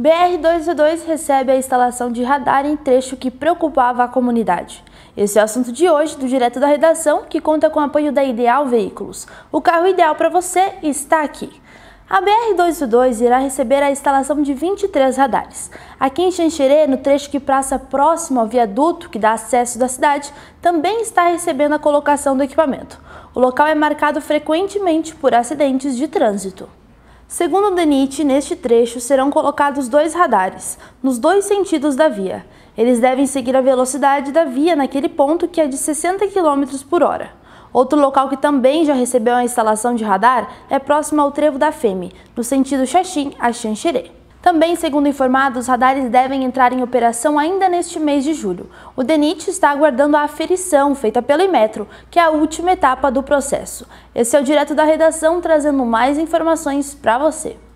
BR-202 recebe a instalação de radar em trecho que preocupava a comunidade. Esse é o assunto de hoje do Direto da Redação, que conta com o apoio da Ideal Veículos. O carro ideal para você está aqui. A BR-202 irá receber a instalação de 23 radares. Aqui em Xanxerê, no trecho que passa próximo ao viaduto que dá acesso da cidade, também está recebendo a colocação do equipamento. O local é marcado frequentemente por acidentes de trânsito. Segundo o DENIT, neste trecho serão colocados dois radares, nos dois sentidos da via. Eles devem seguir a velocidade da via naquele ponto que é de 60 km por hora. Outro local que também já recebeu a instalação de radar é próximo ao trevo da Feme, no sentido Xaxim a Xanxerê. Também, segundo informado, os radares devem entrar em operação ainda neste mês de julho. O DENIT está aguardando a aferição feita pelo Imetro, que é a última etapa do processo. Esse é o Direto da Redação, trazendo mais informações para você.